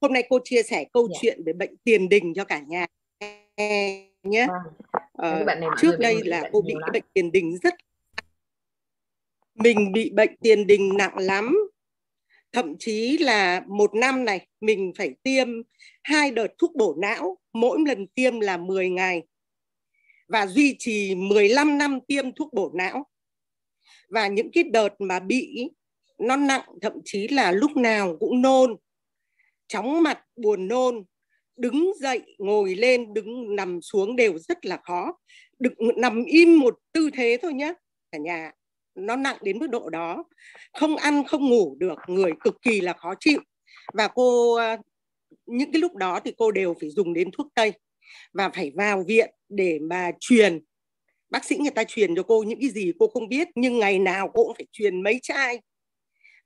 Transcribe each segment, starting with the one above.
hôm nay cô chia sẻ câu yeah. Dạ. chuyện về bệnh tiền đình cho cả nhà nhé à, trước đây là cô bị cái bệnh tiền đình rất mình bị bệnh tiền đình nặng lắm thậm chí là một năm này mình phải tiêm hai đợt thuốc bổ não mỗi lần tiêm là 10 ngày và duy trì 15 năm tiêm thuốc bổ não và những cái đợt mà bị nó nặng thậm chí là lúc nào cũng nôn chóng mặt buồn nôn đứng dậy ngồi lên đứng nằm xuống đều rất là khó được nằm im một tư thế thôi nhé cả nhà nó nặng đến mức độ đó không ăn không ngủ được người cực kỳ là khó chịu và cô những cái lúc đó thì cô đều phải dùng đến thuốc tây và phải vào viện để mà truyền bác sĩ người ta truyền cho cô những cái gì cô không biết nhưng ngày nào cô cũng phải truyền mấy chai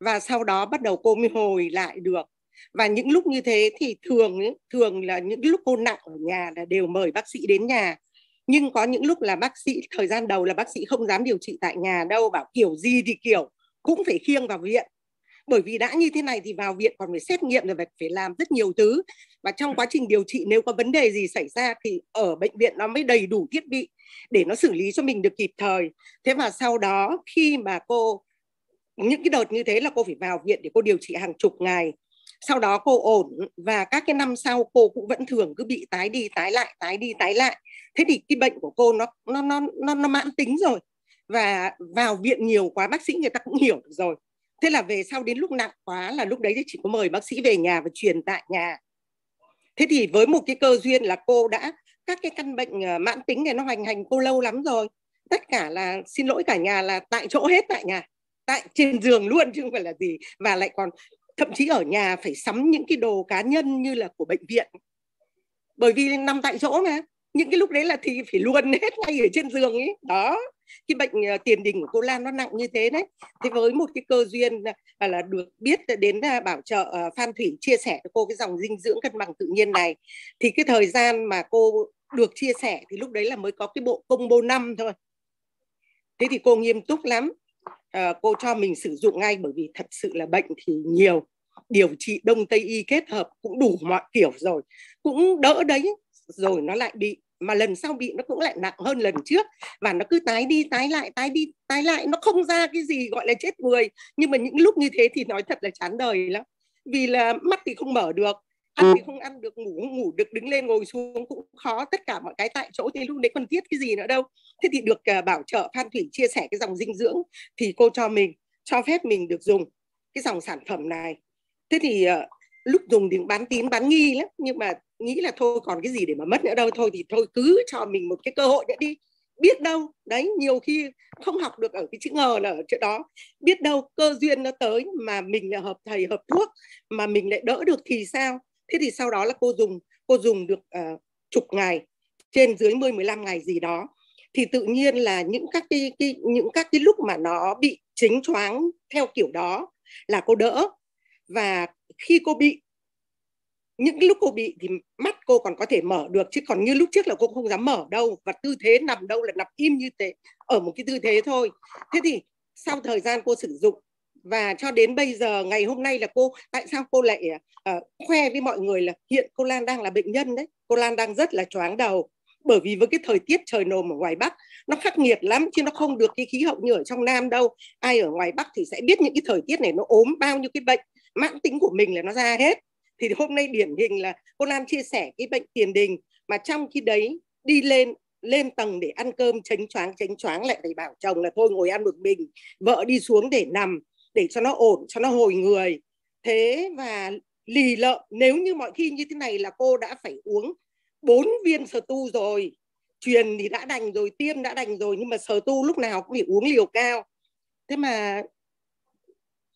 và sau đó bắt đầu cô mới hồi lại được và những lúc như thế thì thường thường là những lúc cô nặng ở nhà là đều mời bác sĩ đến nhà nhưng có những lúc là bác sĩ thời gian đầu là bác sĩ không dám điều trị tại nhà đâu bảo kiểu gì thì kiểu cũng phải khiêng vào viện bởi vì đã như thế này thì vào viện còn phải xét nghiệm rồi phải làm rất nhiều thứ và trong quá trình điều trị nếu có vấn đề gì xảy ra thì ở bệnh viện nó mới đầy đủ thiết bị để nó xử lý cho mình được kịp thời thế mà sau đó khi mà cô những cái đợt như thế là cô phải vào viện để cô điều trị hàng chục ngày sau đó cô ổn và các cái năm sau cô cũng vẫn thường cứ bị tái đi tái lại tái đi tái lại thế thì cái bệnh của cô nó nó nó nó, nó mãn tính rồi và vào viện nhiều quá bác sĩ người ta cũng hiểu được rồi thế là về sau đến lúc nặng quá là lúc đấy thì chỉ có mời bác sĩ về nhà và truyền tại nhà thế thì với một cái cơ duyên là cô đã các cái căn bệnh ờ, mãn tính này nó hoành hành cô lâu lắm rồi tất cả là xin lỗi cả nhà là tại chỗ hết tại nhà tại trên giường luôn chứ không phải là gì và lại còn thậm chí ở nhà phải sắm những cái đồ cá nhân như là của bệnh viện bởi vì nằm tại chỗ mà những cái lúc đấy là thì phải luôn hết ngay ở trên giường ấy đó cái bệnh ờ, tiền đình của cô Lan nó nặng như thế đấy thế với một cái cơ duyên ờ, là, được biết đến à, bảo trợ ờ, Phan Thủy chia sẻ cho cô cái dòng dinh dưỡng cân bằng tự nhiên này thì cái thời gian mà cô được chia sẻ thì lúc đấy là mới có cái bộ combo năm thôi thế thì cô nghiêm túc lắm Ờ, cô cho mình sử dụng ngay bởi vì thật sự là bệnh thì nhiều điều trị đông tây y kết hợp cũng đủ mọi kiểu rồi cũng đỡ đấy rồi nó lại bị mà lần sau bị nó cũng lại nặng hơn lần trước và nó cứ tái đi tái lại tái đi tái lại nó không ra cái gì gọi là chết người nhưng mà những lúc như thế thì nói thật là chán đời lắm vì là mắt thì không mở được ăn thì không ăn được ngủ không ngủ được đứng lên ngồi xuống cũng khó tất cả mọi cái tại chỗ thì lúc đấy còn thiết cái gì nữa đâu thế thì được à, bảo trợ Phan Thủy chia sẻ cái dòng dinh dưỡng thì cô cho mình cho phép mình được dùng cái dòng sản phẩm này thế thì à, lúc dùng thì bán tín bán nghi lắm nhưng mà nghĩ là thôi còn cái gì để mà mất nữa đâu thôi thì thôi cứ cho mình một cái cơ hội nữa đi biết đâu đấy nhiều khi không học được ở cái chữ ngờ là ở chỗ đó biết đâu cơ duyên nó tới mà mình là hợp thầy hợp thuốc mà mình lại đỡ được thì sao thế thì sau đó là cô dùng cô dùng được uh, chục ngày trên dưới 10 15 ngày gì đó thì tự nhiên là những các cái, cái những các cái lúc mà nó bị chính choáng theo kiểu đó là cô đỡ và khi cô bị những lúc cô bị thì mắt cô còn có thể mở được chứ còn như lúc trước là cô không dám mở đâu và tư thế nằm đâu là nằm im như thế ở một cái tư thế thôi thế thì sau thời gian cô sử dụng và cho đến bây giờ ngày hôm nay là cô tại sao cô lại uh, khoe với mọi người là hiện cô Lan đang là bệnh nhân đấy cô Lan đang rất là choáng đầu bởi vì với cái thời tiết trời nồm ở ngoài Bắc nó khắc nghiệt lắm chứ nó không được cái khí hậu như ở trong Nam đâu ai ở ngoài Bắc thì sẽ biết những cái thời tiết này nó ốm bao nhiêu cái bệnh mãn tính của mình là nó ra hết thì hôm nay điển hình là cô Lan chia sẻ cái bệnh tiền đình mà trong khi đấy đi lên lên tầng để ăn cơm tránh choáng tránh choáng lại phải bảo chồng là thôi ngồi ăn một mình vợ đi xuống để nằm để cho nó ổn cho nó hồi người thế và lì lợm nếu như mọi khi như thế này là cô đã phải uống bốn viên sờ tu rồi truyền thì đã đành rồi tiêm đã đành rồi nhưng mà sờ tu lúc nào cũng bị uống liều cao thế mà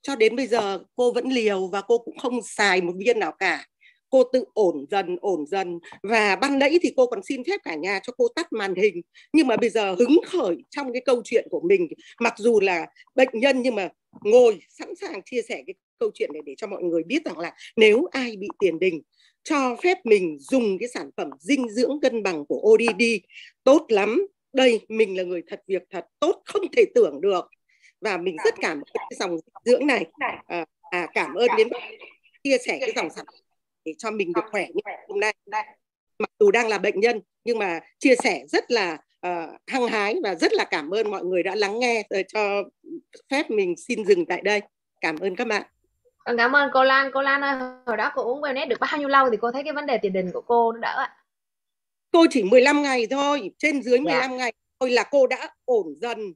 cho đến bây giờ cô vẫn liều và cô cũng không xài một viên nào cả cô tự ổn dần ổn dần và ban nãy thì cô còn xin phép cả nhà cho cô tắt màn hình nhưng mà bây giờ hứng khởi trong cái câu chuyện của mình mặc dù là bệnh nhân nhưng mà ngồi sẵn sàng chia sẻ cái câu chuyện này để cho mọi người biết rằng là nếu ai bị tiền đình cho phép mình dùng cái sản phẩm dinh dưỡng cân bằng của ODD tốt lắm đây mình là người thật việc thật tốt không thể tưởng được và mình rất cảm ơn cái dòng dinh dưỡng này à, à cảm ơn đến chia sẻ cái dòng sản phẩm để cho mình được khỏe như hôm nay mặc dù đang là bệnh nhân nhưng mà chia sẻ rất là uh, hăng hái và rất là cảm ơn mọi người đã lắng nghe rồi ờ, cho phép mình xin dừng tại đây cảm ơn các bạn còn cảm ơn cô Lan. Cô Lan ơi, hồi đó cô uống wellness được bao nhiêu lâu thì cô thấy cái vấn đề tiền đình của cô nó đỡ ạ? Cô chỉ 15 ngày thôi, trên dưới 15 dạ. yeah. ngày thôi là cô đã ổn dần.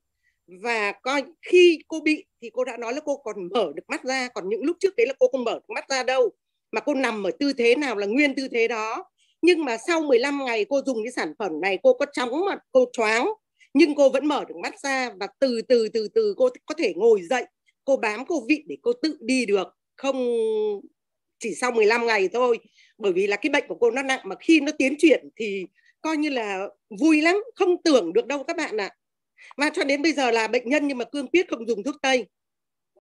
Và coi khi cô bị thì cô đã nói là cô còn mở được mắt ra, còn những lúc trước đấy là cô không mở được mắt ra đâu. Mà cô nằm ở tư thế nào là nguyên tư thế đó. Nhưng mà sau 15 ngày cô dùng cái sản phẩm này cô có chóng mặt, cô choáng nhưng cô vẫn mở được mắt ra và từ từ từ từ cô có thể ngồi dậy cô bám cô vị để cô tự đi được không chỉ sau 15 ngày thôi bởi vì là cái bệnh của cô nó nặng mà khi nó tiến triển thì coi như là vui lắm không tưởng được đâu các bạn ạ à. mà cho đến bây giờ là bệnh nhân nhưng mà cương quyết không dùng thuốc tây